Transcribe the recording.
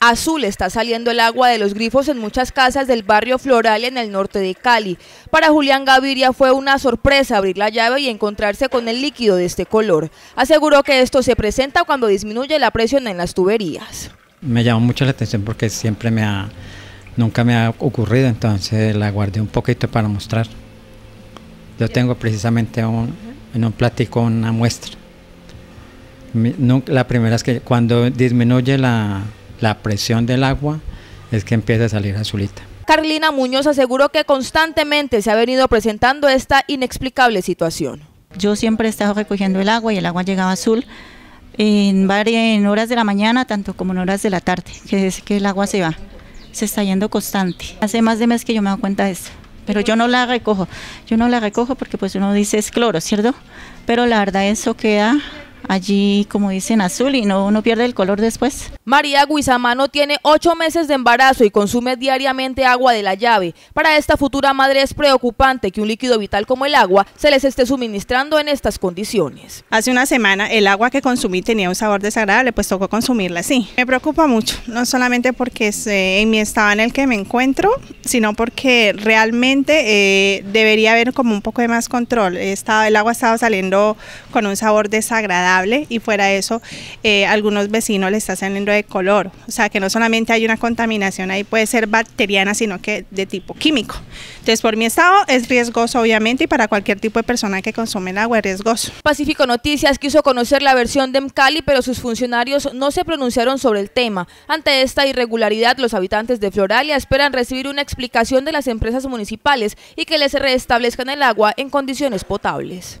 Azul está saliendo el agua de los grifos en muchas casas del barrio Floral en el norte de Cali. Para Julián Gaviria fue una sorpresa abrir la llave y encontrarse con el líquido de este color. Aseguró que esto se presenta cuando disminuye la presión en las tuberías. Me llamó mucho la atención porque siempre me ha, nunca me ha ocurrido, entonces la guardé un poquito para mostrar. Yo tengo precisamente un, en un platico una muestra. la primera es que cuando disminuye la, la presión del agua es que empieza a salir azulita. Carlina Muñoz aseguró que constantemente se ha venido presentando esta inexplicable situación. Yo siempre he estado recogiendo el agua y el agua llegaba azul en varias horas de la mañana, tanto como en horas de la tarde, que es que el agua se va, se está yendo constante. Hace más de mes que yo me doy cuenta de esto, pero yo no la recojo, yo no la recojo porque pues uno dice es cloro, ¿cierto? Pero la verdad eso queda allí, como dicen, azul y no uno pierde el color después. María Guizamano tiene ocho meses de embarazo y consume diariamente agua de la llave. Para esta futura madre es preocupante que un líquido vital como el agua se les esté suministrando en estas condiciones. Hace una semana el agua que consumí tenía un sabor desagradable, pues tocó consumirla así. Me preocupa mucho, no solamente porque es eh, en mi estado en el que me encuentro, sino porque realmente eh, debería haber como un poco de más control. El, el agua estaba saliendo con un sabor desagradable y fuera eso, eh, algunos vecinos le están saliendo de color. O sea, que no solamente hay una contaminación ahí, puede ser bacteriana, sino que de tipo químico. Entonces, por mi estado es riesgoso, obviamente, y para cualquier tipo de persona que consume el agua es riesgoso. Pacífico Noticias quiso conocer la versión de MCALI, pero sus funcionarios no se pronunciaron sobre el tema. Ante esta irregularidad, los habitantes de Floralia esperan recibir una explicación de las empresas municipales y que les restablezcan el agua en condiciones potables.